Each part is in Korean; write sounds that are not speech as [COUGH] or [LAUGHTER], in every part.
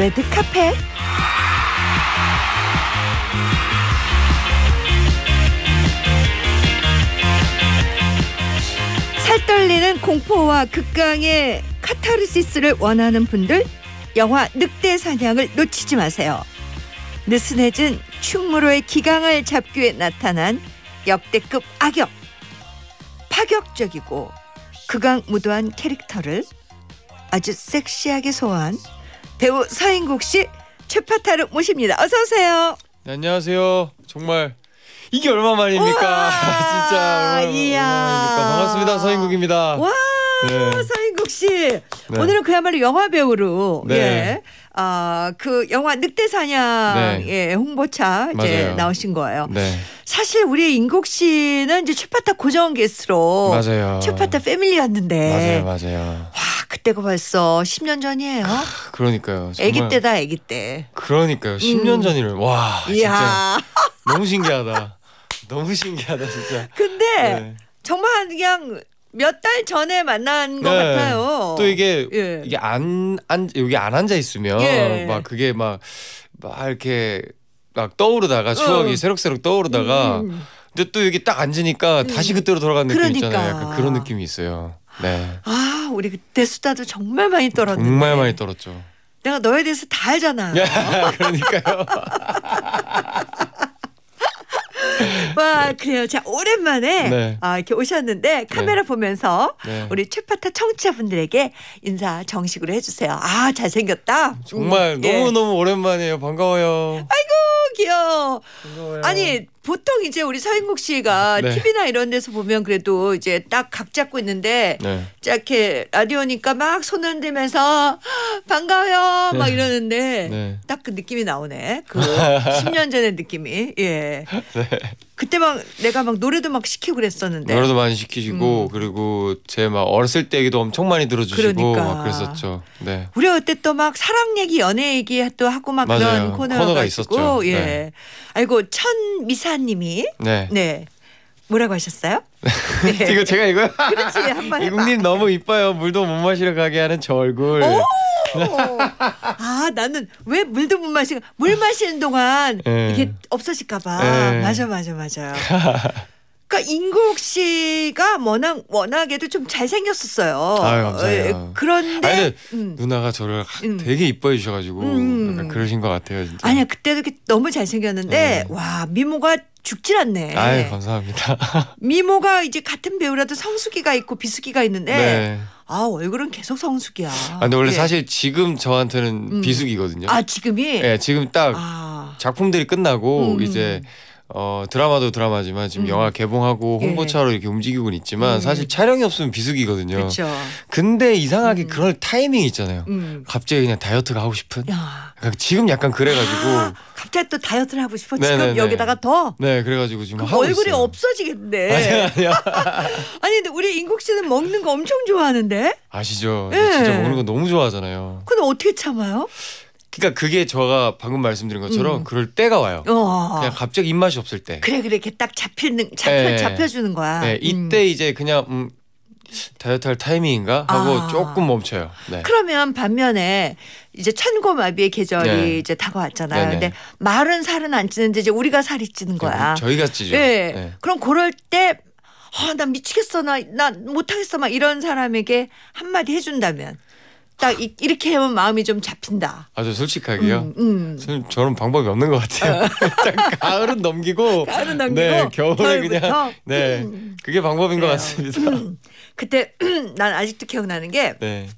레드 카펫. 살떨리는 공포와 극강의 카타르시스를 원하는 분들 영화 늑대 사냥을 놓치지 마세요. 느슨해진 충무로의 기강을 잡기 위해 나타난 역대급 악역. 파격적이고 극강 무도한 캐릭터를 아주 섹시하게 소화한 배우 서인국 씨 최파타르 모십니다. 어서 오세요. 네, 안녕하세요. 정말 이게 얼마 만입니까? [LAUGHS] 진짜 이야. 반갑습니다. 서인국입니다. 와 네. 서인국 씨 네. 오늘은 그야말로 영화 배우로 네. 예. 아그 영화 늑대 사냥의 네. 홍보차 이제 맞아요. 나오신 거예요. 네. 사실 우리 인국 씨는 이제 최파타 고정 게스트로 맞아요. 최파타 패밀리 였는데 맞아요, 맞아요. 와 그때가 벌써 10년 전이에요. 크, 아, 그러니까요. 아기 때다 아기 때. 그러니까요. 10년 음. 전이를 와 이야. 진짜 너무 신기하다. 너무 신기하다 진짜. 근데 네. 정말 그냥 몇달 전에 만난 것 네. 같아요. 또 이게 예. 이게 안, 안 여기 안 앉아 있으면 예. 막 그게 막막 막 이렇게 막 떠오르다가 추억이 어. 새록새록 떠오르다가 음. 음. 근데 또 여기 딱 앉으니까 음. 다시 그때로 돌아간 느낌 그러니까. 있잖아요. 약간 그런 느낌이 있어요. 네. 아 우리 그때 수다도 정말 많이 떨었는 정말 많이 떨었죠. 내가 너에 대해서 다 알잖아. [LAUGHS] 그러니까요. [LAUGHS] [LAUGHS] 와 그래요. 자 오랜만에 네. 아, 이렇게 오셨는데 카메라 네. 보면서 네. 우리 최파타 청취자분들에게 인사 정식으로 해주세요. 아 잘생겼다. 정말 음, 예. 너무 너무 오랜만이에요. 반가워요. 아이고 귀여워. 반가워요. 아니 보통 이제 우리 서인국 씨가 네. TV나 이런 데서 보면 그래도 이제 딱 각 잡고 있는데 네. 이렇게 라디오니까 막 손 흔들면서 반가워요 네. 막 이러는데 네. 딱그 느낌이 나오네. 그 10년 [LAUGHS] 전의 느낌이. 예. 네. 그때 막 내가 막 노래도 막 시키고 그랬었는데 노래도 많이 시키시고 음. 그리고 제 막 어렸을 때 얘기도 엄청 많이 들어주시고 그러니까. 막 그랬었죠. 네. 우리 그때 또 막 사랑 얘기, 연애 얘기 또 하고 막 맞아요. 그런 코너가, 코너가 있었고 예. 네. 아이고 천 미사님이 네. 네. 뭐라고 하셨어요? [LAUGHS] 네. 지금 제가 이거 [LAUGHS] 그렇지 한번 이국님 너무 이뻐요. 물도 못 마시러 가게 하는 저 얼굴. 오! [LAUGHS] 아 나는 왜 물도 못 마시고 물 마시는 동안 에. 예. 이게 없어질까봐. 예. 맞아 맞아 맞아. 그러니까 인국 씨가 워낙 워낙에도 좀 잘생겼었어요. 아유, 감사해요. 예, 그런데 아니, 음. 누나가 저를 음. 되게 이뻐해 주셔가지고 음. 그러신 것 같아요. 진짜. 아니야 그때도 너무 잘생겼는데 와 미모가 죽질 않네. 아유 감사합니다. [LAUGHS] 미모가 이제 같은 배우라도 성수기가 있고 비수기가 있는데 네. 아 얼굴은 계속 성수기야 아, 근데 원래 네. 사실 지금 저한테는 음. 비수기거든요아 지금이? 네 지금 딱 아. 작품들이 끝나고 음. 음 이제 음. 어 드라마도 드라마지만 지금 음. 영화 개봉하고 예. 홍보차로 예. 이렇게 움직이고는 있지만 음. 사실 촬영이 없으면 비수기거든요. 그쵸. 근데 이상하게 음. 그럴 타이밍이 있잖아요. 음. 갑자기 그냥 다이어트를 하고 싶은. 그러니까 지금 약간 그래가지고 아, 갑자기 또 다이어트를 하고 싶어. 네네네. 지금 여기다가 더. 네, 그래가지고 지금 얼굴이 있어요. 없어지겠네. 아니 아니야. [LAUGHS] [LAUGHS] 아니 근데 우리 인국 씨는 먹는 거 엄청 좋아하는데. 아시죠? 예. 진짜 먹는 거 너무 좋아하잖아요. 근데 어떻게 참아요? 그러니까 그게 제가 방금 말씀드린 것처럼 음. 그럴 때가 와요. 어. 그냥 갑자기 입맛이 없을 때. 그래 그래 이렇게 딱 잡히는 잡혀 네. 잡혀주는 거야. 네, 음. 이때 음. 이제 그냥 음, 다이어트 할 타이밍인가 하고 아. 조금 멈춰요. 네. 그러면 반면에 이제 천고마비의 계절이 네. 이제 다가왔잖아요. 네네. 네. 근데 마른 살은 안 찌는데 이제 우리가 살이 찌는 네, 거야. 저희가 찌죠. 네. 네. 그럼 그럴 때 아, 나 미치겠어. 나, 나 못하겠어. 막 이런 사람에게 한마디 해준다면. 딱 이, 렇게 하면 마음이 좀 잡힌다. 아주 솔직하게요. 음, 음. 저는 방법이 없는 것 같아요. 일단 어. [LAUGHS] 가을은 넘기고, 가을은 넘기고, 네, 겨울에 겨울부터? 그냥 네 음. 그게 방법인 그래요. 것 같습니다. 음. 그때 [CLEARS THROAT] 난 아직도 기억나는 게. 네.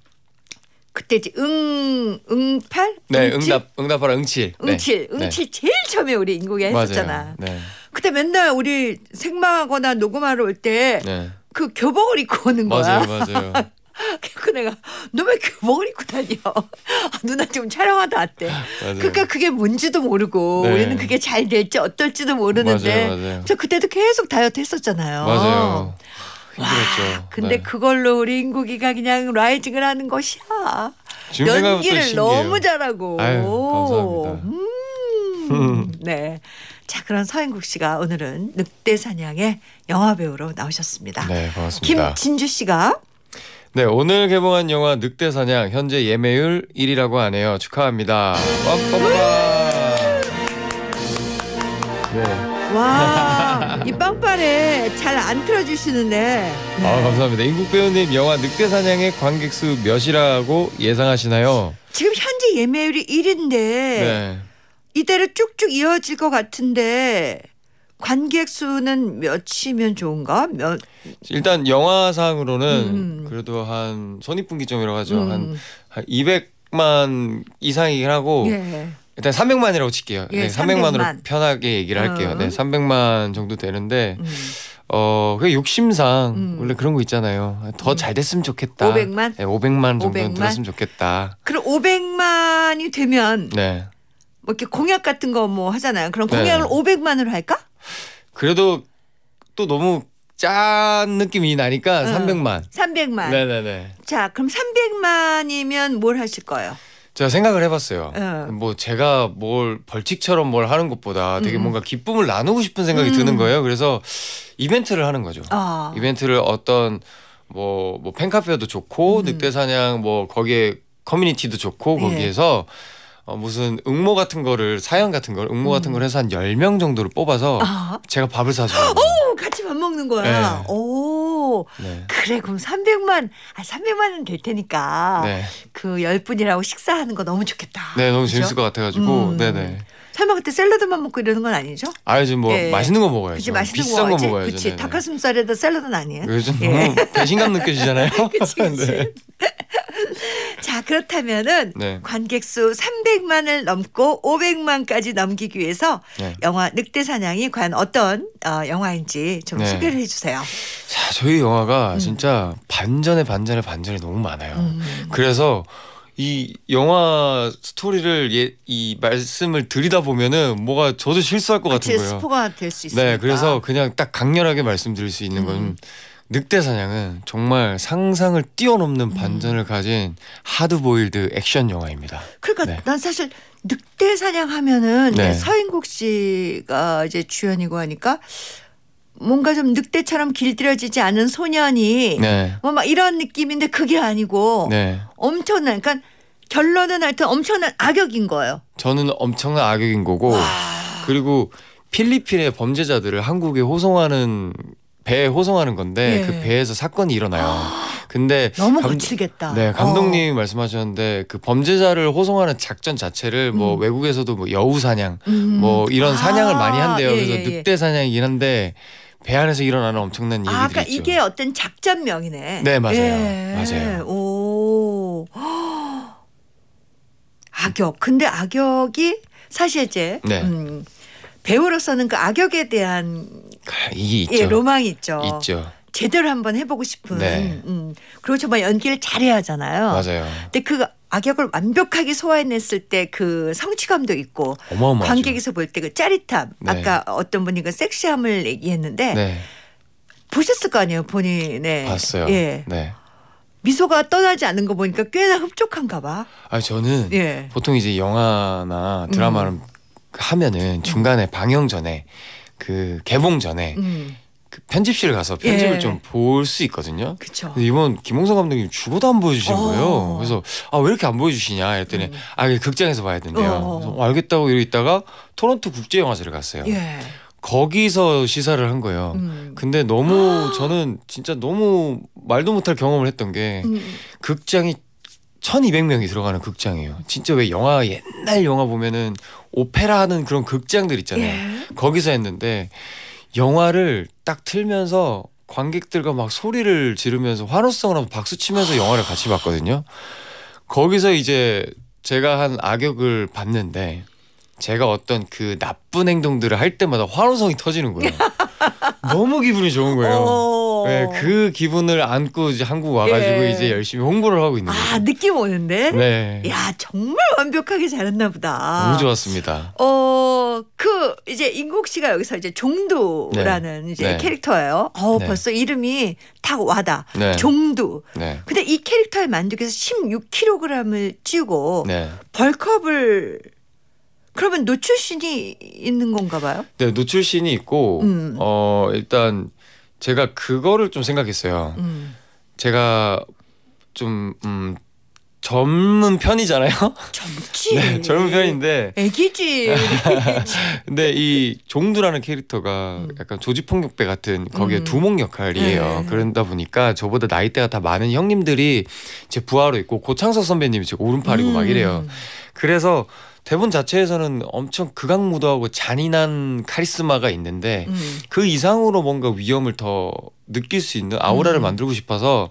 그때 이제 응 응팔 네응답 응답하라 응칠 네. 응칠 네. 응칠 제일 처음에 우리 인국이 했었잖아. 네. 그때 맨날 우리 생방하거나 녹음하러 올 때그 네. 교복을 입고 오는 거야. 맞아요, 맞아요. [LAUGHS] [LAUGHS] 그 내가 너왜 교복을 입고 다녀? [LAUGHS] 아, 누나 지금 촬영하다 왔대. 맞아요. 그러니까 그게 뭔지도 모르고 네. 우리는 그게 잘 될지 어떨지도 모르는데 맞아요, 맞아요. 저 그때도 계속 다이어트 했었잖아요. 맞아요. 힘들었죠. 와, 근데 네. 그걸로 우리 인국이가 그냥 라이징을 하는 것이야. 연기를 너무 잘하고. 아유, 감사합니다. 음, [LAUGHS] 네. 자, 그런 서인국 씨가 오늘은 늑대 사냥의 영화 배우로 나오셨습니다. 네, 반갑습니다. 김진주 씨가 네, 오늘 개봉한 영화 늑대 사냥 현재 예매율 1위라고 하네요. 축하합니다. 네. 와, [LAUGHS] 이 빵빠레 잘 안 틀어주시는데. 네. 아, 감사합니다. 인국 배우님 영화 늑대 사냥의 관객 수 몇이라고 예상하시나요? 지금 현재 예매율이 1인데 네. 이대로 쭉쭉 이어질 것 같은데 관객 수는 몇이면 좋은가? 몇 일단 영화상으로는 음. 그래도 한 선입분기점이라고 하죠. 음. 한, 한 200만 이상이긴 하고 예. 일단 300만이라고 칠게요. 예, 네, 300만으로 300만. 편하게 얘기를 할게요. 어. 네, 300만 정도 되는데 음. 어, 그 욕심상 음. 원래 그런 거 있잖아요. 더잘 음. 됐으면 좋겠다. 500만? 네, 500만 정도 500만? 들었으면 좋겠다. 그럼 500만이 되면 네. 뭐 이렇게 공약 같은 거 뭐 하잖아요. 그럼 네. 공약을 네. 500만으로 할까? 그래도 또 너무 짠 느낌이 나니까 응. 300만. 300만. 네네네. 자, 그럼 300만이면 뭘 하실 거예요? 제가 생각을 해봤어요. 응. 뭐 제가 뭘 벌칙처럼 뭘 하는 것보다 되게 음. 뭔가 기쁨을 나누고 싶은 생각이 음. 드는 거예요. 그래서 이벤트를 하는 거죠. 어. 이벤트를 어떤 뭐, 뭐 팬카페도 좋고 음. 늑대 사냥 뭐 거기에 커뮤니티도 좋고 예. 거기에서 예. 어, 무슨 응모 같은 거를 사연 같은 걸 응모 같은 음. 걸 해서 한 10명 정도를 뽑아서 아. 제가 밥을 사줘요. 오, 같이 밥 먹는 거야. 네. 오. 네. 그래 그럼 300만 아 300만은 될 테니까. 네. 그 10분이라고 식사하는 거 너무 좋겠다. 네, 너무 그렇죠? 재밌을 것 같아 가지고. 음. 네네. 설마 그때 샐러드만 먹고 이러는 건 아니죠? 아 요즘 뭐 예. 맛있는 거 먹어야죠. 그치, 맛있는 비싼 거, 거 먹어야죠. 그치, 네, 네. 닭가슴살에다 샐러드는 아니에요. 요즘 예. 배신감 느껴지잖아요. 그치, [LAUGHS] 그치. 네. [LAUGHS] 자 그렇다면은 네. 관객 수 300만을 넘고 500만까지 넘기기 위해서 네. 영화 늑대 사냥이 과연 어떤 어, 영화인지 좀 네. 소개를 해주세요. 자 저희 영화가 음. 진짜 반전에 반전에 반전이 너무 많아요. 음. 그래서 이 영화 스토리를 예, 이 말씀을 드리다 보면은 뭐가 저도 실수할 것 같은 거예요. 스포가 될 수 있어요. 네, 그래서 그냥 딱 강렬하게 말씀드릴 수 있는 건 음. 늑대 사냥은 정말 상상을 뛰어넘는 음. 반전을 가진 하드보일드 액션 영화입니다. 그러니까 네. 난 사실 늑대 사냥하면은 네. 서인국 씨가 이제 주연이고 하니까 뭔가 좀 늑대처럼 길들여지지 않은 소년이 네. 뭐막 이런 느낌인데 그게 아니고 네. 엄청난 그러니까 결론은 하여튼 엄청난 악역인 거예요. 저는 엄청난 악역인 거고 와. 그리고 필리핀의 범죄자들을 한국에 호송하는 배에 호송하는 건데 네. 그 배에서 사건이 일어나요. 아, 근데 너무 감, 거칠겠다. 네 감독님 어. 말씀하셨는데 그 범죄자를 호송하는 작전 자체를 뭐 음. 외국에서도 뭐 여우 사냥 음. 뭐 이런 아, 사냥을 많이 한대요. 예, 그래서 예, 예. 늑대 사냥이긴 한데 배 안에서 일어나는 엄청난 일들이 아, 그러니까 있죠. 이게 어떤 작전명이네. 네 맞아요. 예. 맞아요. 오 허, 악역. 근데 악역이 사실 이제 네. 음, 배우로서는 그 악역에 대한 아, 이게 있죠. 예, 로망이 있죠. 있죠. 제대로 한번 해보고 싶은. 네. 음, 그리고 정말 연기를 잘해야 하잖아요. 맞아요. 근데 그 악역을 완벽하게 소화해냈을 때 그 성취감도 있고 어마어마하죠. 관객에서 볼 때 그 짜릿함 네. 아까 어떤 분이 그 섹시함을 얘기했는데 네. 보셨을 거 아니에요 본인의 봤어요. 예. 네. 미소가 떠나지 않는 거 보니까 꽤나 흡족한가 봐. 아 저는 예. 보통 이제 영화나 드라마를 음. 하면은 중간에 음. 방영 전에 그 개봉 전에 음. 그 편집실에 가서 편집을 예. 좀볼 수 있거든요. 그쵸. 이번 김홍선 감독님 주보도 안 보여주신 어. 거예요. 그래서 아왜 이렇게 안 보여주시냐 했더니 음. 아 극장에서 봐야 된대요. 어. 그래서, 어, 알겠다고 이러 있다가 토론토 국제영화제를 갔어요. 예. 거기서 시사를 한 거예요. 음. 근데 너무 아. 저는 진짜 너무 말도 못할 경험을 했던 게 음. 극장이 1200명이 들어가는 극장이에요. 진짜 왜 영화 옛날 영화 보면은 오페라 하는 그런 극장들 있잖아요. 예. 거기서 했는데 영화를 딱 틀면서 관객들과 막 소리를 지르면서 환호성을 하면서 박수 치면서 영화를 같이 봤거든요. 거기서 이제 제가 한 악역을 봤는데 제가 어떤 그 나쁜 행동들을 할 때마다 환호성이 터지는 거예요. [LAUGHS] 너무 기분이 좋은 거예요. 어. 네, 어. 그 기분을 안고 이제 한국 와가지고 예. 이제 열심히 홍보를 하고 있는 거예요. 아 느낌 오는데. 네. 야 정말 완벽하게 잘했나 보다. 너무 좋았습니다. 어그 이제 인국 씨가 여기서 이제 종두라는 네. 이제 네. 캐릭터예요. 어 네. 벌써 이름이 딱 와다. 네. 종두. 네. 근데 이 캐릭터의 만족해서 16kg을 찌고 네. 벌컵을 그러면 노출신이 있는 건가 봐요? 네, 노출신이 있고 음. 어 일단 제가 그거를 좀 생각했어요. 음. 제가 좀 음, 젊은 편이잖아요. 젊지. [LAUGHS] 네, 젊은 편인데. 애기지. [LAUGHS] 근데 이 종두라는 캐릭터가 음. 약간 조지폭력배 같은 거기에 음. 두목 역할이에요. 네. 그러다 보니까 저보다 나이대가 다 많은 형님들이 제 부하로 있고 고창석 선배님이 제 오른팔이고 음. 막 이래요. 음. 그래서 대본 자체에서는 엄청 극악무도하고 잔인한 카리스마가 있는데 음. 그 이상으로 뭔가 위험을 더 느낄 수 있는 아우라를 음. 만들고 싶어서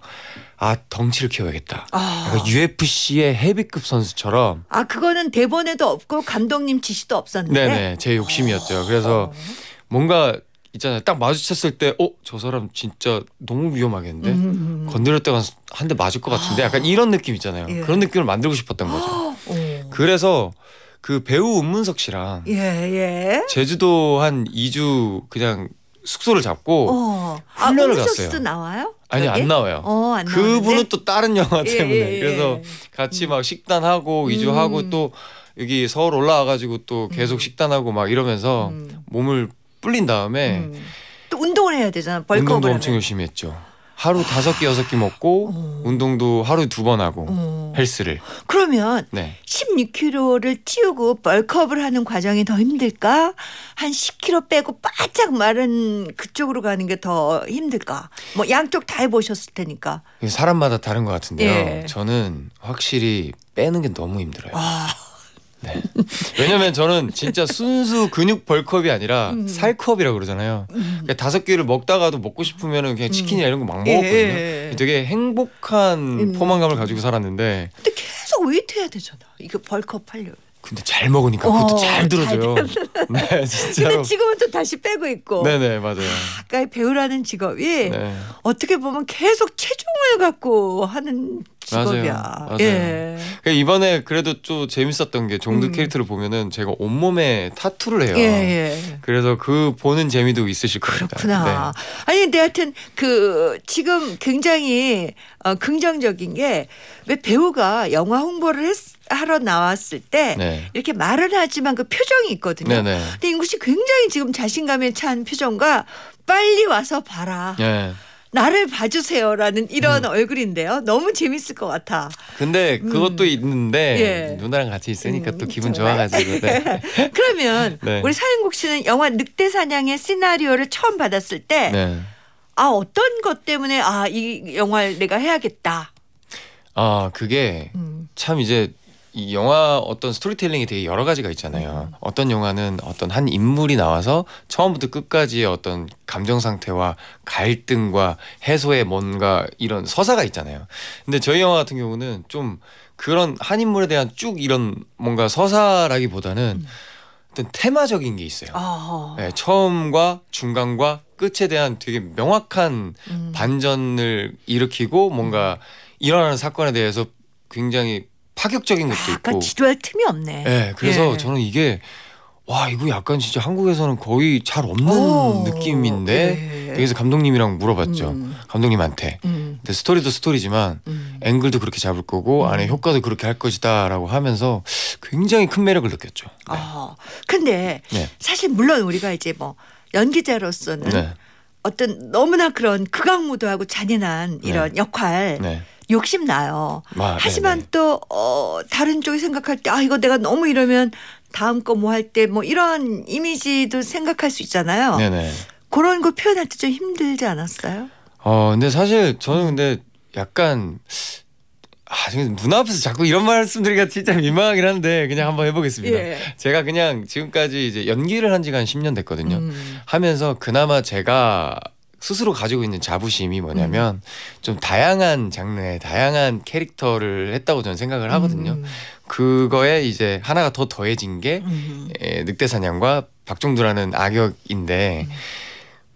아 덩치를 키워야겠다. 아. UFC의 헤비급 선수처럼. 아 그거는 대본에도 없고 감독님 지시도 없었는데. 네네 제 욕심이었죠. 아. 그래서 뭔가 있잖아요. 딱 마주쳤을 때, 어, 저 사람 진짜 너무 위험하겠는데 음, 음. 음. 건드렸다가 한 대 맞을 것 같은데, 약간 이런 느낌 있잖아요. 아. 예. 그런 느낌을 만들고 싶었던 거죠. [GASPS] 어. 그래서 그 배우 은문석 씨랑 예, 예. 제주도 한 2주 그냥 숙소를 잡고 어. 아, 훈련을 아, 갔어요. 나와요? 아니 그게? 안 나와요. 어, 안 그분은 또 다른 영화 예, 때문에 예, 예, 그래서 같이 막 식단하고 위주 음. 하고 또 여기 서울 올라와가지고 또 음. 계속 음. 식단하고 막 이러면서 음. 몸을 불린 다음에 음. 또 운동을 해야 되잖아. 벌크업을 운동도 하면. 엄청 열심히 했죠. 하루 다섯 개 여섯 개 먹고 어. 운동도 하루 두 번 하고 어. 헬스를. 그러면 네. 16kg를 찌우고 벌크업을 하는 과정이 더 힘들까? 한 10kg 빼고 바짝 마른 그쪽으로 가는 게 더 힘들까? 뭐 양쪽 다 해보셨을 테니까. 사람마다 다른 것 같은데요. 예. 저는 확실히 빼는 게 너무 힘들어요. 아. 네. 왜냐면 저는 진짜 순수 근육 벌컵이 아니라 음. 살컵이라고 그러잖아요. 음. 그러니까 다섯 끼를 먹다가도 먹고 싶으면 그냥 음. 치킨이나 이런 거 막 먹었거든요. 예, 예, 예. 되게 행복한 음. 포만감을 가지고 살았는데. 근데 계속 웨이트 해야 되잖아. 이거 벌컵 하려면. 근데 잘 먹으니까 어, 그것도 잘 들어줘요. 잘 [LAUGHS] 네, 진짜 근데 지금은 또 다시 빼고 있고. 네네 네, 맞아요. 아까 배우라는 직업이 네. 어떻게 보면 계속 체중을 갖고 하는 직업이야. 맞아요. 맞아요. 예. 그러니까 이번에 그래도 좀 재밌었던 게 종두 음. 캐릭터를 보면은 제가 온몸에 타투를 해요. 예, 예. 그래서 그 보는 재미도 있으실 겁니다. 그렇구나. 네. 아니 근데 하여튼 그 지금 굉장히 어, 긍정적인 게 왜 배우가 영화 홍보를 했, 하러 나왔을 때 네. 이렇게 말은 하지만 그 표정이 있거든요. 네네. 네. 근데 인구 씨 굉장히 지금 자신감에 찬 표정과 빨리 와서 봐라. 네. 나를 봐주세요라는 이런 음. 얼굴인데요. 너무 재밌을 것 같아. 근데 음. 그것도 음. 있는데 예. 누나랑 같이 있으니까 음, 또 기분 정말. 좋아가지고. 네. [LAUGHS] 그러면 네. 우리 서인국 씨는 영화 늑대 사냥의 시나리오를 처음 받았을 때. 네. 아 어떤 것 때문에 아이 영화를 내가 해야겠다. 아 그게 음. 참 이제 이 영화 어떤 스토리텔링이 되게 여러 가지가 있잖아요. 음. 어떤 영화는 어떤 한 인물이 나와서 처음부터 끝까지의 어떤 감정 상태와 갈등과 해소의 뭔가 이런 서사가 있잖아요. 근데 저희 영화 같은 경우는 좀 그런 한 인물에 대한 쭉 이런 뭔가 서사라기보다는 음. 어떤 테마적인 게 있어요. 네, 처음과 중간과 끝에 대한 되게 명확한 음. 반전을 일으키고 뭔가 음. 일어나는 사건에 대해서 굉장히 파격적인 것도 아, 있고. 약간 지루할 틈이 없네. 네, 그래서 예. 저는 이게 와 이거 약간 진짜 한국에서는 거의 잘 없는 오, 느낌인데 예. 예. 그래서 감독님이랑 물어봤죠. 음. 감독님한테. 음. 근데 스토리도 스토리지만 음. 앵글도 그렇게 잡을 거고 음. 안에 효과도 그렇게 할 것이다라고 하면서 굉장히 큰 매력을 느꼈죠. 네. 아, 근데 네. 사실 물론 우리가 이제 뭐 연기자로서는 네. 어떤 너무나 그런 극악무도하고 잔인한 이런 네. 역할. 네. 욕심 나요. 아, 네, 하지만 네네. 또 어, 다른 쪽이 생각할 때 아 이거 내가 너무 이러면 다음 거 뭐 할 때뭐 뭐 이런 이미지도 생각할 수 있잖아요. 네네. 그런 거 표현할 때 좀 힘들지 않았어요? 어 근데 사실 저는 근데 약간 아, 지금 눈앞에서 자꾸 이런 말씀드리기가 진짜 민망하긴 한데 그냥 한번 해보겠습니다. 예. 제가 그냥 지금까지 이제 연기를 한 지가 한 10년 됐거든요. 음. 하면서 그나마 제가 스스로 가지고 있는 자부심이 뭐냐면 음. 좀 다양한 장르의 다양한 캐릭터를 했다고 저는 생각을 하거든요. 음. 그거에 이제 하나가 더 더해진 게 음. 에, 예, 늑대사냥과 박종두라는 악역인데 음.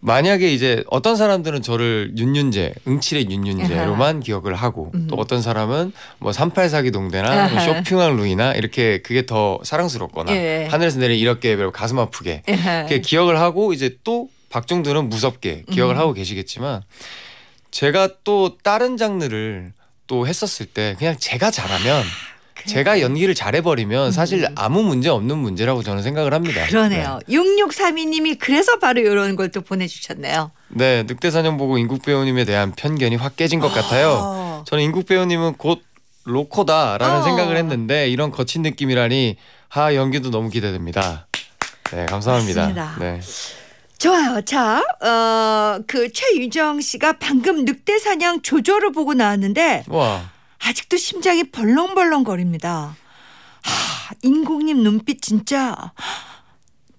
만약에 이제 어떤 사람들은 저를 윤윤재, 응칠의 윤윤재로만 음. 기억을 하고 음. 또 어떤 사람은 뭐삼팔사기 동대나 뭐 음. 쇼핑왕 루이나 이렇게 그게 더 사랑스럽거나 예. 하늘에서 내린 이렇게 가슴 아프게 예. 기억을 하고 이제 또 박중두는 무섭게 기억을 음. 하고 계시겠지만 제가 또 다른 장르를 또 했었을 때 그냥 제가 잘하면 아, 제가 연기를 잘해버리면 사실 음. 아무 문제 없는 문제라고 저는 생각을 합니다. 그러네요. 네. 6632님이 그래서 바로 이런 걸 또 보내주셨네요. 네. 늑대사냥 보고 인국 배우님에 대한 편견이 확 깨진 것 같아요. 어. 저는 인국 배우님은 곧 로코다라는 어. 생각을 했는데 이런 거친 느낌이라니 하 연기도 너무 기대됩니다. 네. 감사합니다. 맞습니다. 네. 좋아요. 자, 어, 그 최유정 씨가 방금 늑대 사냥 조조를 보고 나왔는데 와. 아직도 심장이 벌렁벌렁거립니다. 하, 인공님 눈빛 진짜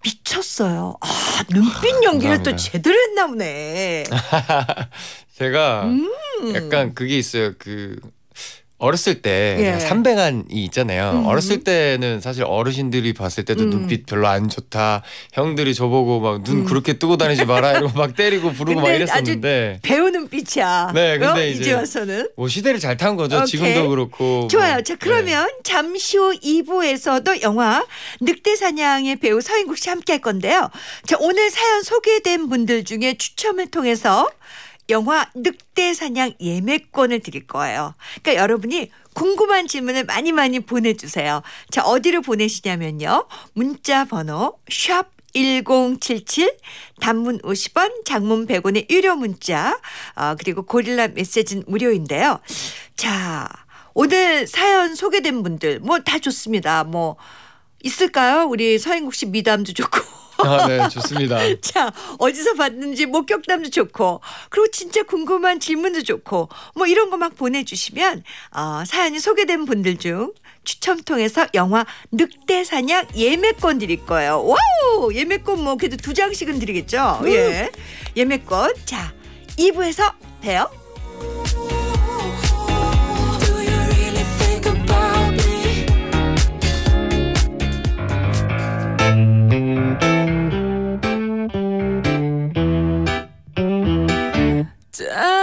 미쳤어요. 아, 눈빛 연기를 또 제대로 했나 보네. [LAUGHS] 제가 음. 약간 그게 있어요. 그 어렸을 때 예. 삼백안이 있잖아요. 음 어렸을 때는 사실 어르신들이 봤을 때도 음. 눈빛 별로 안 좋다. 형들이 저보고 막눈 음. 그렇게 뜨고 다니지 마라 이러고 막 때리고 [LAUGHS] 부르고 막 이랬었는데 배우 눈빛이야. 네, 근데 어? 이제, 이제, 와서는 뭐 시대를 잘 탄 거죠. 오케이. 지금도 그렇고. 좋아요. 자 네. 그러면 네. 잠시 후 2부에서도 영화 늑대 사냥의 배우 서인국 씨 함께 할 건데요. 자 오늘 사연 소개된 분들 중에 추첨을 통해서 영화 늑대 사냥 예매권을 드릴 거예요. 그러니까 여러분이 궁금한 질문을 많이 많이 보내주세요. 자, 어디로 보내시냐면요. 문자 번호 샵 1077, 단문 50원, 장문 100원의 유료 문자, 어, 그리고 고릴라 메시지는 무료인데요. 자, 오늘 사연 소개된 분들, 뭐 다 좋습니다. 뭐, 있을까요? 우리 서인국 씨 미담도 좋고. [LAUGHS] 아, 네, 좋습니다. [LAUGHS] 자, 어디서 봤는지 목격담도 좋고, 그리고 진짜 궁금한 질문도 좋고, 뭐 이런 거 막 보내주시면 어, 사연이 소개된 분들 중 추첨 통해서 영화 늑대 사냥 예매권 드릴 거예요. 와우, 예매권 뭐 그래도 두 장씩은 드리겠죠. 음. 예, 예매권. 자, 2부에서 봬요. Dad.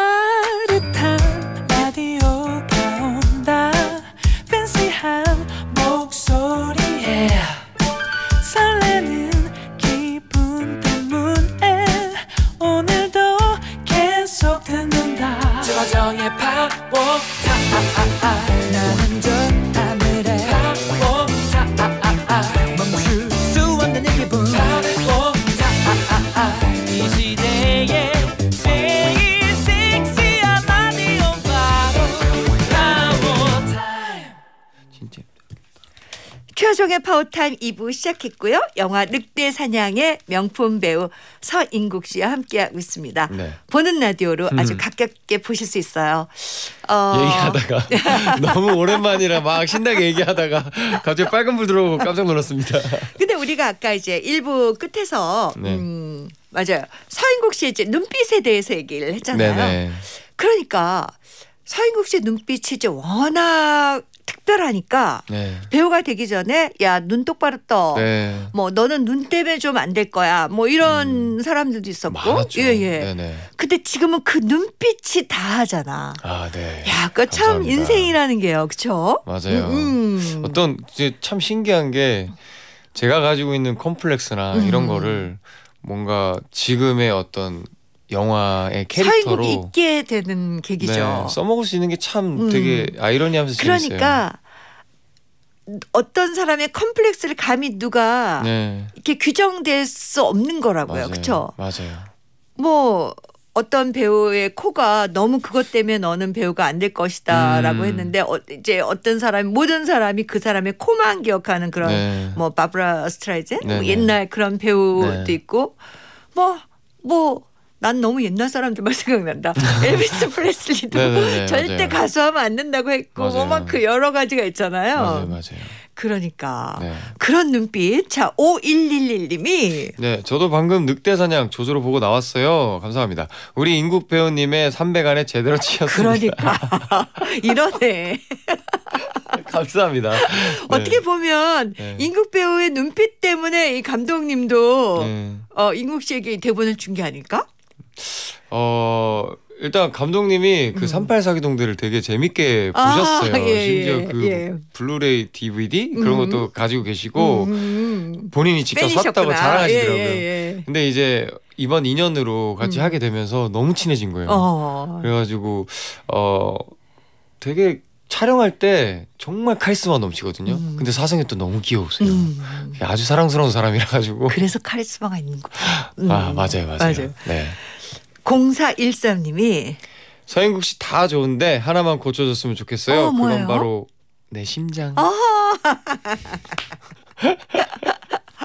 서종의 파워타임 2부 시작했고요. 영화 늑대 사냥의 명품 배우 서인국 씨와 함께하고 있습니다. 네. 보는 라디오로 아주 음. 가깝게 보실 수 있어요. 어... 얘기하다가 [LAUGHS] 너무 오랜만이라 막 신나게 얘기하다가 갑자기 빨간불 들어오고 깜짝 놀랐습니다. 근데 우리가 아까 이제 1부 끝에서 네. 음, 맞아요. 서인국 씨의 이제 눈빛에 대해서 얘기를 했잖아요. 네네. 그러니까 서인국 씨 눈빛이 이제 워낙 특별하니까 네. 배우가 되기 전에 야 눈 똑바로 떠. 네. 뭐 너는 눈 때문에 좀 안 될 거야. 뭐 이런 음, 사람들도 있었고. 많았죠. 예 예. 네네. 근데 지금은 그 눈빛이 다 하잖아. 아, 네. 야, 그 참 인생이라는 게요. 그렇죠? 맞아요. 음, 음. 어떤 이제 참 신기한 게 제가 가지고 있는 콤플렉스나 음. 이런 거를 뭔가 지금의 어떤 영화의 캐릭터로 있게 되는 계기죠. 네, 써먹을 수 있는 게참 음. 되게 아이러니하면서 재밌어요. 그러니까 어떤 사람의 컴플렉스를 감히 누가 네. 이렇게 규정될 수 없는 거라고요. 그렇죠? 맞아요. 뭐 어떤 배우의 코가 너무 그것 때문에 너는 배우가 안 될 것이다라고 음. 했는데 어, 이제 어떤 사람 모든 사람이 그 사람의 코만 기억하는 그런 네. 뭐 바브라 스트라이젠 뭐 네, 네. 옛날 그런 배우도 네. 있고 뭐뭐 뭐, 뭐난 너무 옛날 사람 정말 생각난다. [LAUGHS] 엘비스 프레슬리도 네네 네, 네, [LAUGHS] 절대 맞아요. 가수하면 안 된다고 했고 뭐 맞아 뭐만그 여러 가지가 있잖아요. 맞아요, 맞아요. 그러니까 네. 그런 눈빛. 자, 5111님이 네, 저도 방금 늑대 사냥 조조로 보고 나왔어요. 감사합니다. 우리 인국 배우님의 300 안에 제대로 치였습니다. 그러니까 [LAUGHS] 이러네. 감사합니다. 네. 어떻게 보면 네. 인국 배우의 눈빛 때문에 이 감독님도 네. 어, 인국 씨에게 대본을 준 게 아닐까? 어 일단 감독님이 그 음. 삼팔 사기동들을 되게 재밌게 아, 보셨어요. 예, 심지어 예, 그 예. 블루레이 DVD 그런 음. 것도 가지고 계시고 음, 본인이 직접 팬 샀다고 예, 자랑하시더라고요. 예, 근데 이제 이번 2년으로 같이 하게 되면서 너무 친해진 거예요. 어. 그래가지고 어 되게 촬영할 때 정말 카리스마 넘치거든요. 음. 근데 사생이 또 너무 귀여우세요. 음. 아주 사랑스러운 사람이라 가지고. 그래서 카리스마가 있는 거 [LAUGHS] 아, 음. 아 맞아요, 맞아요. 맞아요. 네. 0413님이 서인국 씨 다 좋은데 하나만 고쳐줬으면 좋겠어요. 어, 그건 바로 내 심장. 어. [LAUGHS]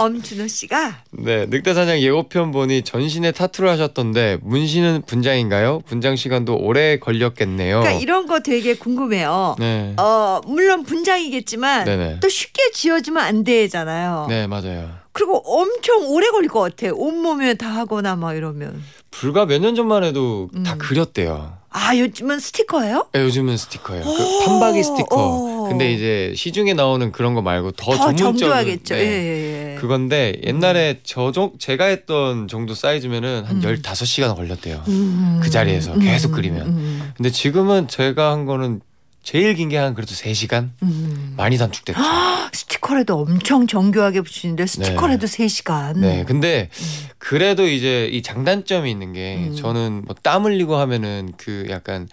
엄준호 씨가 네 늑대 사냥 예고편 보니 전신에 타투를 하셨던데 문신은 분장인가요? 분장 시간도 오래 걸렸겠네요. 그러니까 이런 거 되게 궁금해요. 네. 어 물론 분장이겠지만 네네. 또 쉽게 지워지면 안 되잖아요. 네 맞아요. 그리고 엄청 오래 걸릴 것 같아. 온몸에 다 하거나 막 이러면. 불과 몇 년 전만 해도 음. 다 그렸대요. 아 요즘은 스티커예요? 네, 요즘은 스티커예요. 그 판박이 스티커. 근데 이제 시중에 나오는 그런 거 말고 더, 더전하겠죠 네. 예, 예, 예. 그건데 옛날에 음. 저정 제가 했던 정도 사이즈면은 한 음. 15시간 걸렸대요. 음. 그 자리에서 음. 계속 그리면. 음. 근데 지금은 제가 한 거는 제일 긴 게 한 그래도 3시간? 음. 많이 단축됐죠. 아, 스티커라도 엄청 정교하게 붙이는데 네. 스티커라도 네. 3시간. 네. 근데 음. 그래도 이제 이 장단점이 있는 게 음. 저는 뭐 땀 흘리고 하면은 그 약간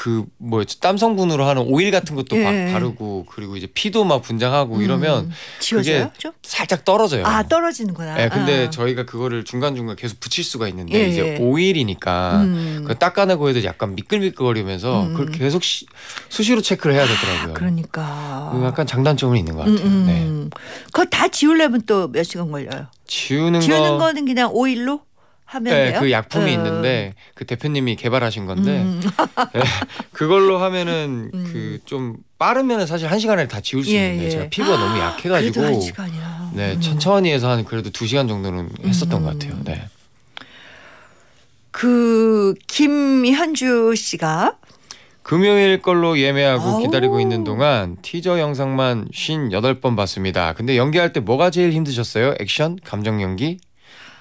그 뭐였죠 땀성분으로 하는 오일 같은 것도 예. 바르고 그리고 이제 피도 막 분장하고 음. 이러면 지워져요? 좀? 살짝 떨어져요. 아 떨어지는구나. 네, 예, 근데 아. 저희가 그거를 중간 중간 계속 붙일 수가 있는데 예. 이제 예. 오일이니까 음. 그 닦아내고 해도 약간 미끌미끌거리면서 음. 그걸 계속 시, 수시로 체크를 해야 되더라고요. 그러니까 약간 장단점은 있는 것 같아요. 음, 음. 네. 그거 다 지우려면 또 몇 시간 걸려요? 지우는, 지우는 거... 는 그냥 오일로? 하면 네, 그 약품이 어... 있는데 그 대표님이 개발하신 건데 음. [LAUGHS] 네, 그걸로 하면은 그 음. 그좀 빠르면 사실 한 시간에 다 지울 수 예, 있는데 예. 제가 피부가 너무 아, 약해가지고 네 음. 천천히 해서 한 그래도 두 시간 정도는 했었던 것 같아요. 음. 네. 그 김현주 씨가 금요일 걸로 예매하고 아우. 기다리고 있는 동안 티저 영상만 58번 봤습니다. 근데 연기할 때 뭐가 제일 힘드셨어요? 액션, 감정 연기,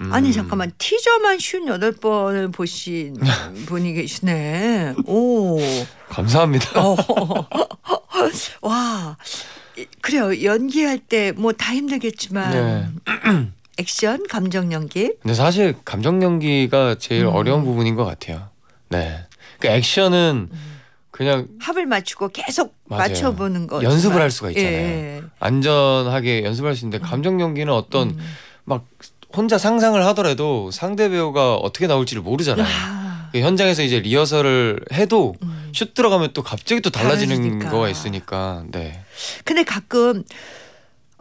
음. 아니 잠깐만 티저만 58번을 보신 [LAUGHS] 분이 계시네. 오. 감사합니다. 어. [LAUGHS] 와. 그래요. 연기할 때 뭐 다 힘들겠지만 네. [CLEARS THROAT] 액션, 감정 연기. 근데 사실 감정 연기가 제일 음. 어려운 부분인 것 같아요. 네. 그 액션은 음. 그냥 합을 맞추고 계속 맞아요. 맞춰보는 거 연습을 할 수가 있잖아요. 예. 안전하게 연습할 수 있는데 감정 연기는 어떤 음. 막 혼자 상상을 하더라도 상대 배우가 어떻게 나올지를 모르잖아요. 그 현장에서 이제 리허설을 해도 음. 슛 들어가면 또 갑자기 또 달라지는 달라니까 거가 있으니까. 네. 근데 가끔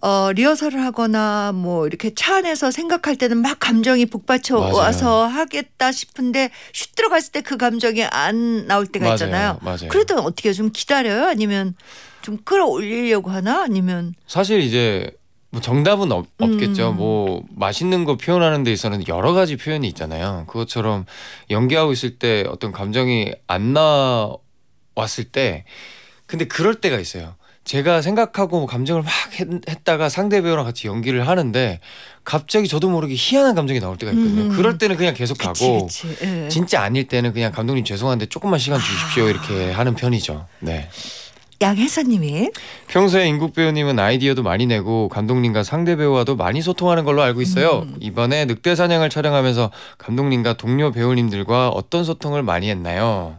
어, 리허설을 하거나 뭐 이렇게 차 안에서 생각할 때는 막 감정이 북받쳐 맞아요. 와서 하겠다 싶은데 슛 들어갔을 때 그 감정이 안 나올 때가 맞아요. 있잖아요. 맞아요. 그래도 어떻게 좀 기다려요? 아니면 좀 끌어올리려고 하나? 아니면 사실 이제 뭐 정답은 없, 없겠죠. 음. 뭐 맛있는 거 표현하는 데 있어서는 여러 가지 표현이 있잖아요. 그것처럼 연기하고 있을 때 어떤 감정이 안 나왔을 때 근데 그럴 때가 있어요. 제가 생각하고 뭐 감정을 막 했, 다가 상대 배우랑 같이 연기를 하는데 갑자기 저도 모르게 희한한 감정이 나올 때가 있거든요. 음. 그럴 때는 그냥 계속 그치, 가고 그치. 예. 진짜 아닐 때는 그냥 감독님 죄송한데 조금만 시간 주십시오 아. 이렇게 하는 편이죠. 네. 양혜사님이 평소에 인국 배우님은 아이디어도 많이 내고 감독님과 상대 배우와도 많이 소통하는 걸로 알고 있어요. 음. 이번에 늑대 사냥을 촬영하면서 감독님과 동료 배우님들과 어떤 소통을 많이 했나요?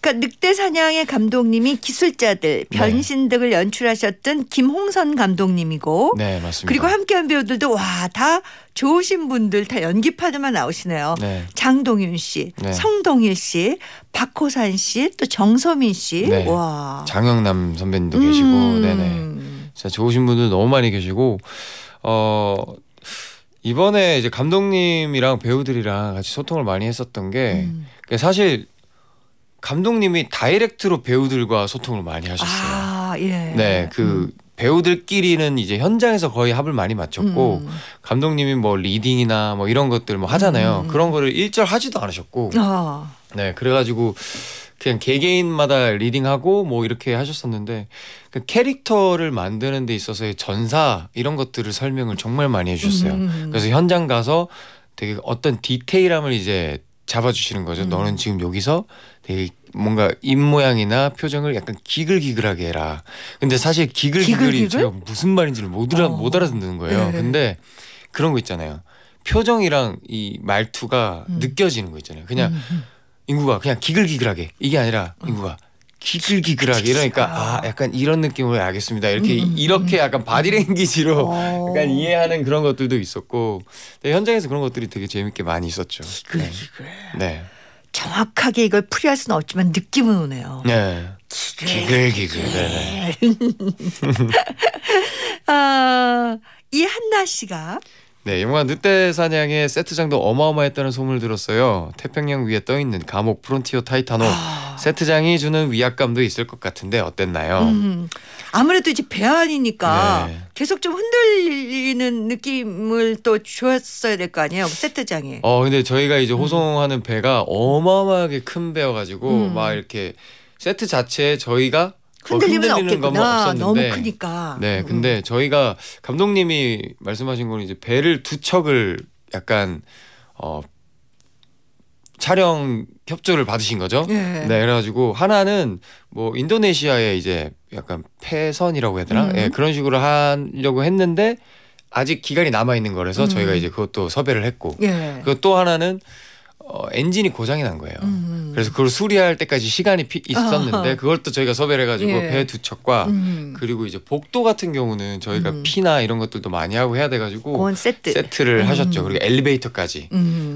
그러니까 늑대 사냥의 감독님이 기술자들 네. 변신 등을 연출하셨던 김홍선 감독님이고 네, 맞습니다. 그리고 함께한 배우들도 와 다 좋으신 분들 다 연기파드만 나오시네요. 네. 장동윤 씨, 네. 성동일 씨, 박호산 씨, 또 정서민 씨, 네. 와 장영남 선배님도 음. 계시고, 네, 네네. 진짜 좋으신 분들 너무 많이 계시고, 어. 이번에 이제 감독님이랑 배우들이랑 같이 소통을 많이 했었던 게 음. 사실 감독님이 다이렉트로 배우들과 소통을 많이 하셨어요. 아, 예. 네, 그 음. 배우들끼리는 이제 현장에서 거의 합을 많이 맞췄고 음. 감독님이 뭐 리딩이나 뭐 이런 것들 뭐 하잖아요. 음. 그런 거를 일절 하지도 않으셨고. 아. 네, 그래가지고 그냥 개개인마다 리딩하고 뭐 이렇게 하셨었는데 그 캐릭터를 만드는 데 있어서의 전사 이런 것들을 설명을 정말 많이 해주셨어요. 음. 그래서 현장 가서 되게 어떤 디테일함을 이제 잡아주시는 거죠. 음. 너는 지금 여기서 되게 뭔가 입 모양이나 표정을 약간 기글기글하게 해라. 근데 사실 기글기글이 기글? 제가 무슨 말인지를 못, 알아, 어. 못 알아듣는 거예요. 네. 근데 그런 거 있잖아요. 표정이랑 이 말투가 음. 느껴지는 거 있잖아요. 그냥 음. 음, 음. 인구가 그냥 기글기글하게 이게 아니라 어. 인구가 기글기글하게 이러니까 아, 아 약간 이런 느낌으로 알겠습니다 이렇게 음, 음 이렇게 약간 바디랭귀지로 어. 약간 이해하는 그런 것들도 있었고 현장에서 그런 것들이 되게 재밌게 많이 있었죠. 기글기글. 네. 네. 정확하게 이걸 풀이할 수는 없지만 느낌은 오네요. 네. 기글 기글. 네. 네. [LAUGHS] 아, 이 한나 씨가 네, 영화 늑대 사냥의 세트장도 어마어마했다는 소문을 들었어요. 태평양 위에 떠 있는 감옥 프론티어 타이타노. 아... 세트장이 주는 위압감도 있을 것 같은데 어땠나요? 음, 음, 아무래도 이제 배안이니까 네. 계속 좀 흔들리는 느낌을 또 주었어야 될 거 아니에요 세트장이. 어 근데 저희가 이제 음. 호송하는 배가 어마어마하게 큰 배여가지고 음. 막 이렇게 세트 자체에 저희가 어, 흔들리면 없겠구나. 너무 크니까. 네, 음. 근데 음. 저희가 감독님이 말씀하신 거는 이제 배를 두 척을 약간 어 촬영 협조를 받으신 거죠? 네. 네, 그래가지고 하나는 뭐 인도네시아에 이제 약간 폐선이라고 해야 되나? 예, 음. 예, 그런 식으로 하려고 했는데 아직 기간이 남아 있는 거라서 음. 저희가 이제 그것도 섭외를 했고 예. 그또 하나는 어, 엔진이 고장이 난 거예요. 음, 음. 그래서 그걸 수리할 때까지 시간이 피, 있었는데 아. 그걸 또 저희가 섭외를 해가지고 예. 배두 척과 음, 음. 그리고 이제 복도 같은 경우는 저희가 음. 피나 이런 것들도 많이 하고 해야 돼가지고 세트. 를 음. 하셨죠. 그리고 엘리베이터까지.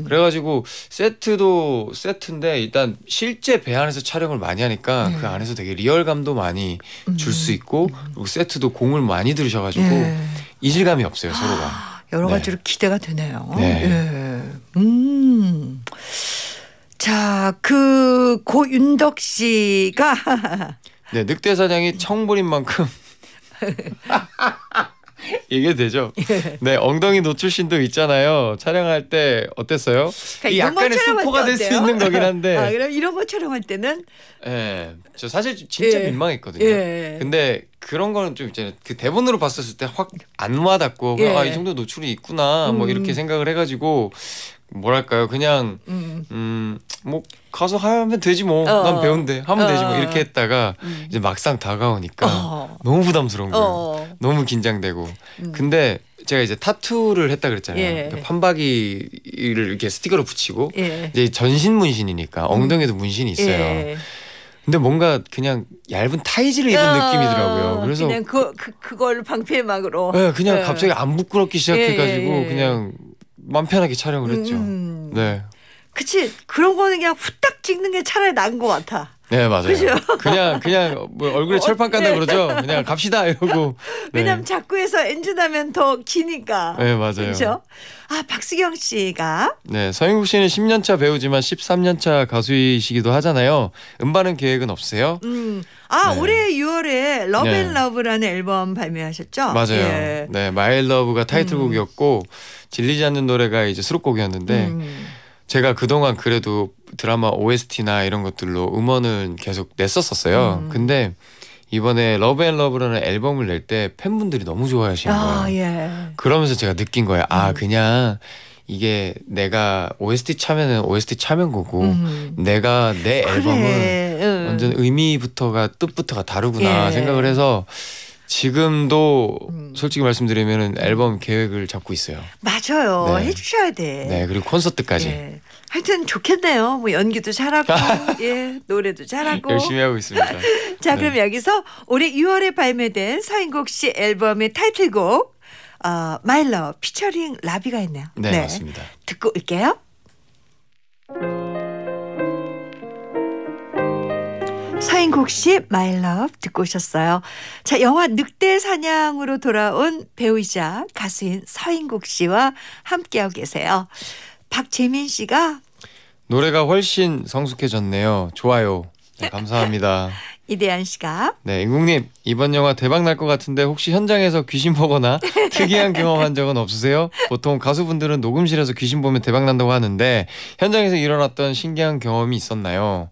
그래가지고 세트도 세트인데 일단 실제 배 안에서 촬영을 많이 하니까 예. 그 안에서 되게 리얼감도 많이 줄 수 있고 그리고 세트도 공을 많이 들으셔가지고 예. 네. 이질감이 없어요 아, 서로가. 여러 네. 가지로 네. 기대가 되네요. 네. 예. 음. 자, 그 고윤덕 씨가 네, 늑대 사냥이 청불인 만큼 [LAUGHS] 이게 되죠. 네, 엉덩이 노출신도 있잖아요. 촬영할 때 어땠어요? 그러니까 이 약간의 스포가 될 수 있는 거긴 한데. 아, 그럼 이런 거 촬영할 때는? 예. 네, 저 사실 진짜 예. 민망했거든요. 예. 근데 그런 거는 좀 이제 그 대본으로 봤었을 때 확 안 와닿고 예. 아이 정도 노출이 있구나 뭐 음. 이렇게 생각을 해가지고 뭐랄까요 그냥 음뭐 음, 음 뭐, 가서 하면 되지 뭐난 어. 배운데 하면 되지 뭐 어. 이렇게 했다가 음. 이제 막상 다가오니까 어. 너무 부담스러운 거예요 어. 너무 긴장되고 음. 근데 제가 이제 타투를 했다 그랬잖아요 예. 그러니까 판박이를 이렇게 스티커로 붙이고 예. 이제 전신 문신이니까 음. 엉덩이에도 문신이 있어요 예. 근데 뭔가 그냥 얇은 타이즈를 입은 야, 아, 느낌이더라고요. 그래서 그냥 그, 그 그걸 방패막으로. 네, 그냥 네. 갑자기 안 부끄럽기 시작해가지고 예, 예, 예. 그냥 맘 편하게 촬영을 했죠. 음. 네. 그치 그런 거는 그냥 후딱 찍는 게 차라리 나은 것 같아. 네 맞아요. 그죠? 그냥 그냥 뭐 얼굴에 어, 철판 깐다 네. 그러죠. 그냥 갑시다 이러고. [LAUGHS] 왜냐면 네. 자꾸 해서 엔진하면 더 기니까. 네 맞아요. 그렇죠. 아 박수경 씨가. 네 서영국 씨는 10년차 배우지만 13년차 가수이시기도 하잖아요. 음반은 계획은 없어요? 음. 아 네. 올해 6월에 러브앤러브라는 앨범 발매하셨죠? 맞아요. 예. 네 마일러브가 타이틀곡이었고 음. 질리지 않는 노래가 이제 수록곡이었는데. 음. 제가 그동안 그래도 드라마 OST나 이런 것들로 음원을 계속 냈었었어요. 음. 근데 이번에 러브 앤 러브라는 앨범을 낼 때 팬분들이 너무 좋아하시는 아, 거예요. 아, 예. 그러면서 제가 느낀 거예요. 아 음. 그냥 이게 내가 OST 참여는 OST 참여인 거고 음. 내가 내 그래. 앨범은 완전 의미부터가 뜻부터가 다르구나 예. 생각을 해서 지금도 음. 솔직히 말씀드리면 음. 앨범 계획을 잡고 있어요. 맞아요. 네. 해주셔야 돼. 네 그리고 콘서트까지. 예. 하여튼 좋겠네요. 뭐 연기도 잘하고 [LAUGHS] 예 노래도 잘하고 열심히 하고 있습니다. [LAUGHS] 자 네. 그럼 네. 여기서 올해 6월에 발매된 서인국 씨 앨범의 타이틀곡 어, My Love 피처링 라비가 있네요. 네, 네. 맞습니다. 듣고 올게요. 서인국 씨 마일럽 듣고 오셨어요. 자 영화 늑대 사냥으로 돌아온 배우이자 가수인 서인국 씨와 함께하고 계세요. 박재민 씨가 노래가 훨씬 성숙해졌네요. 좋아요. 네, 감사합니다. [LAUGHS] 이대한 씨가 네 인국님 이번 영화 대박 날 것 같은데 혹시 현장에서 귀신 보거나 [LAUGHS] 특이한 경험한 적은 없으세요? 보통 가수분들은 녹음실에서 귀신 보면 대박 난다고 하는데 현장에서 일어났던 신기한 경험이 있었나요?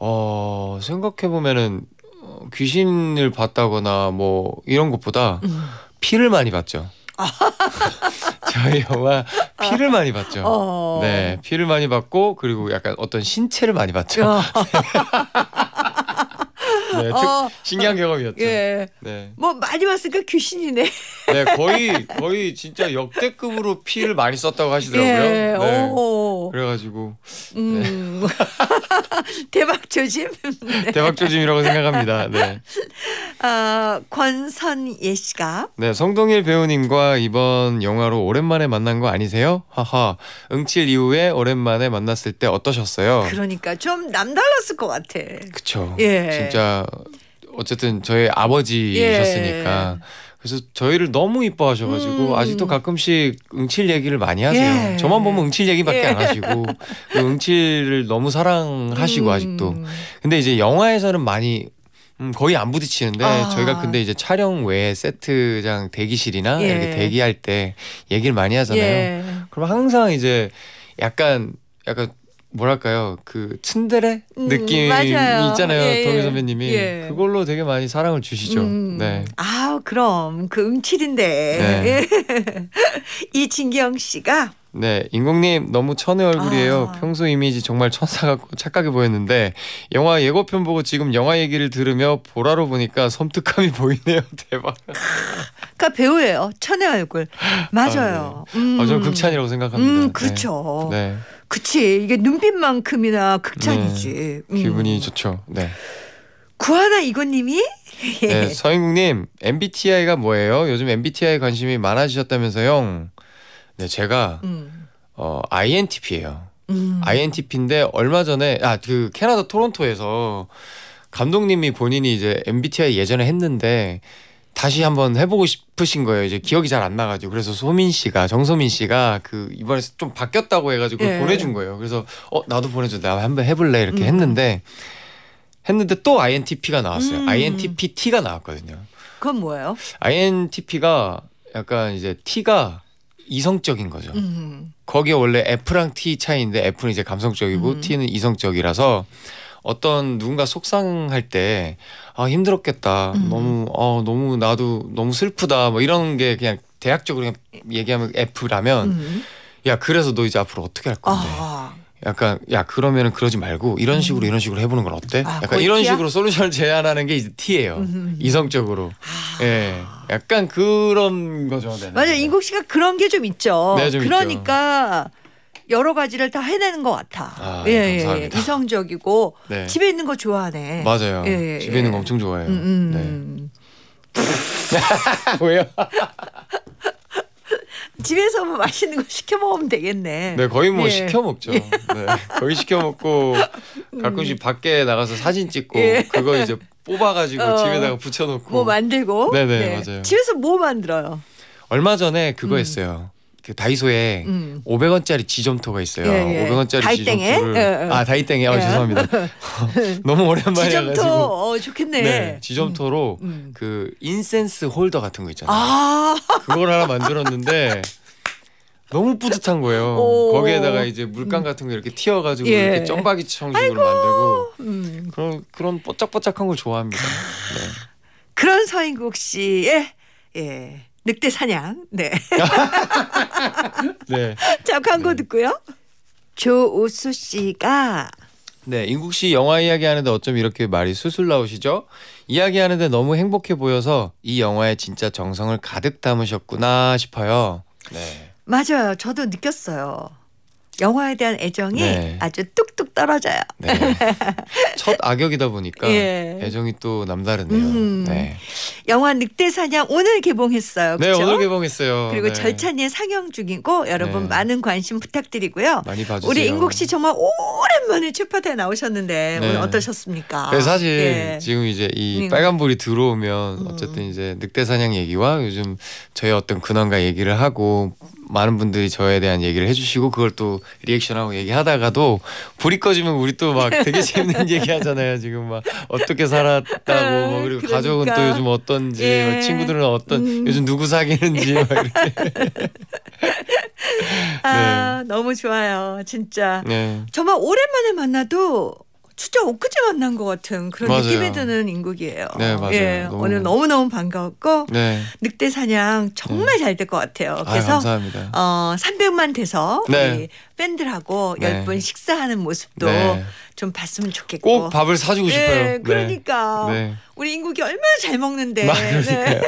어, 생각해보면은 귀신을 봤다거나 뭐 이런 것보다 음. 피를 많이 봤죠. [LAUGHS] 저희 영화 피를 많이 봤죠. 어... 네, 피를 많이 봤고 그리고 약간 어떤 신체를 많이 봤죠. 어. [LAUGHS] 네, 어... 신기한 경험이었죠. 예. 네. 뭐 많이 봤으니까 귀신이네. 네, 거의 [LAUGHS] 거의 진짜 역대급으로 피를 많이 썼다고 하시더라고요. 예. 네. 오... 그래가지고. 음... 네. [LAUGHS] 대박 조짐. 네. [LAUGHS] 대박 조짐이라고 생각합니다. 네. [LAUGHS] 어, 권선예 씨가 네 성동일 배우님과 이번 영화로 오랜만에 만난 거 아니세요? 하하. 응칠 이후에 오랜만에 만났을 때 어떠셨어요? 그러니까 좀 남달랐을 것 같아. 그쵸. 예. 진짜 어쨌든 저희 아버지셨으니까. 예. 그래서 저희를 너무 이뻐하셔가지고 음. 아직도 가끔씩 응칠 얘기를 많이 하세요. 예. 저만 보면 응칠 얘기밖에 예. 안 하시고 그 응칠을 너무 사랑하시고 음. 아직도. 근데 이제 영화에서는 많이 음, 거의 안 부딪히는데 아. 저희가 근데 이제 촬영 외에 세트장 대기실이나 예. 이렇게 대기할 때 얘기를 많이 하잖아요. 예. 그럼 항상 이제 약간 약간 뭐랄까요 그 츤데레 음, 느낌이 맞아요. 있잖아요 예, 예, 동희 선배님이 예. 그걸로 되게 많이 사랑을 주시죠. 음. 네. 아 그럼 그 음칠인데 네. [LAUGHS] 이진경 씨가 네, 인공님 너무 천의 얼굴이에요. 아. 평소 이미지 정말 천사 같고 착하게 보였는데 영화 예고편 보고 지금 영화 얘기를 들으며 보라로 보니까 섬뜩함이 [LAUGHS] 보이네요. [LAUGHS] 대박. 그러니까 배우예요. 천의 얼굴. 맞아요. 아, 네. 음. 아, 저는 음. 극찬이라고 생각합니다. 음, 그렇죠. 네. 네. 그치 이게 눈빛만큼이나 극찬이지. 네, 음. 기분이 음. 좋죠. 네. 구하나 이거님이 예. [LAUGHS] 네, 서인국님 MBTI가 뭐예요? 요즘 MBTI 관심이 많아지셨다면서요? 네, 제가 음. 어, INTP예요. 음. INTP인데 얼마 전에 아 그 캐나다 토론토에서 감독님이 본인이 이제 MBTI 예전에 했는데 다시 한번 해보고 싶으신 거예요. 이제 기억이 잘 안 나가지고 그래서 소민 씨가 정소민 씨가 그 이번에 좀 바뀌었다고 해가지고 예. 보내준 거예요. 그래서 어 나도 보내줘 나 한번 해볼래 이렇게 음. 했는데 했는데 또 INTP가 나왔어요. 음. INTPT가 나왔거든요. 그건 뭐예요? INTP가 약간 이제 T가 이성적인 거죠. 음. 거기에 원래 F랑 T 차이인데 F는 이제 감성적이고 음. T는 이성적이라서 어떤 누군가 속상할 때 아 힘들었겠다 음. 너무 어 너무 나도 너무 슬프다 뭐 이런 게 그냥 대학적으로 그냥 얘기하면 F라면 음. 야 그래서 너 이제 앞으로 어떻게 할 건데 아. 약간 야 그러면은 그러지 말고 이런 음. 식으로 음. 이런 식으로 해보는 건 어때? 아, 약간 이런 식으로 솔루션을 제안하는 게 이제 T예요. 음, 음, 음 이성적으로. 아. 예. 약간 그런 거죠. 네, 네, 맞아요. 네. 인국 씨가 그런 게 좀 있죠. 네, 좀 그러니까 있죠. 여러 가지를 다 해내는 것 같아. 아, 네, 예, 예, 예, 감사합니다. 이성적이고 네. 집에 있는 거 좋아하네. 맞아요. 예, 예 집에 있는 거 엄청 좋아해요. 음, 음. 네. [LAUGHS] 왜요? [LAUGHS] 집에서 뭐 맛있는 거 시켜 먹으면 되겠네. 네, 거의 뭐 예. 시켜 먹죠. 네, 거의 시켜 먹고 [LAUGHS] 음. 가끔씩 밖에 나가서 사진 찍고 예. 그거 이제 뽑아가지고 어, 집에다가 붙여놓고 뭐 만들고. 네네 네, 네. 맞아요. 집에서 뭐 만들어요? 얼마 전에 그거 음. 했어요. 그 다이소에 음. 500원짜리 지점토가 있어요. 예, 예. 500원짜리 다이땡에? 지점토를 예, 예. 아 다이땡에 아 죄송합니다. [LAUGHS] 어, 너무 오랜만에 지점토 가지고. 어, 좋겠네. 네, 지점토로 음, 음. 그 인센스 홀더 같은 거 있잖아요. 아 그걸 하나 만들었는데 너무 뿌듯한 거예요. 거기에다가 이제 물감 같은 거 이렇게 튀어가지고 이렇게 점박이 청식으로 만들고 음. 그런 그런 뽀짝뽀짝한 걸 좋아합니다. 네. 그런 서인국 씨의 예. 늑대 사냥. 네. 네. [LAUGHS] 자 광고 네. 듣고요. 조오수 씨가 네, 인국 씨 영화 이야기하는데 어쩜 이렇게 말이 수술 나오시죠? 이야기하는데 너무 행복해 보여서 이 영화에 진짜 정성을 가득 담으셨구나 싶어요. 네. 맞아요. 저도 느꼈어요. 영화에 대한 애정이 네. 아주 뚝뚝 떨어져요. 네. 첫 악역이다 보니까 [LAUGHS] 예. 애정이 또 남다르네요. 음. 네. 영화 늑대사냥 오늘 개봉했어요. 네, 그쵸? 네, 오늘 개봉했어요. 그리고 네. 절찬리 상영 중이고 여러분 네. 많은 관심 부탁드리고요. 많이 봐주세요. 우리 인국 씨 정말 오랜만에 출파대 나오셨는데 오늘 어떠셨습니까? 사실 예. 지금 이제 이 음. 빨간불이 들어오면 음. 어쨌든 이제 늑대사냥 얘기와 요즘 저희 어떤 근황과 얘기를 하고 많은 분들이 저에 대한 얘기를 해주시고 그걸 또 리액션하고 얘기하다가도 불이 꺼지면 우리 또 막 [LAUGHS] 되게 재밌는 얘기하잖아요. 지금 막 어떻게 살았다고 뭐 그리고 그러니까. 가족은 또 요즘 어떤지 예. 친구들은 어떤 음. 요즘 누구 사귀는지 막 이렇게. [LAUGHS] 아 네. 너무 좋아요 진짜 네. 정말 오랜만에 만나도 진짜 엊그제 만난 것 같은 그런 맞아요. 느낌이 드는 인국이에요. 네, 맞아요. 예, 너무... 오늘 너무너무 반가웠고 네. 늑대 사냥 정말 네. 잘될 것 같아요. 그래서 아, 감사합니다. 어, 300만 돼서 네. 우리 팬들하고 네. 10분 식사하는 모습도 네. 좀 봤으면 좋겠고 꼭 밥을 사주고 네, 싶어요. 네. 그러니까 네. 우리 인국이 얼마나 잘 먹는데. 네. 네.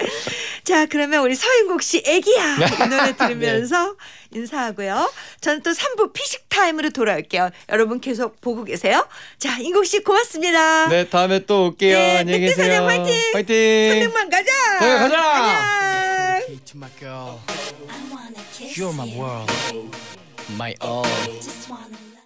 [LAUGHS] 자 그러면 우리 서인국 씨 애기야 이 노래 들으면서 [LAUGHS] 인사하고요. 저는 또 3부 피식 타임으로 돌아올게요. 여러분 계속 보고 계세요. 자 인국 씨 고맙습니다. 네 다음에 또 올게요. 네, 안녕히 계세요. 사냥 화이팅. 화이팅. 선생만 가자. 네, 가자. 안녕. You're my world, my all.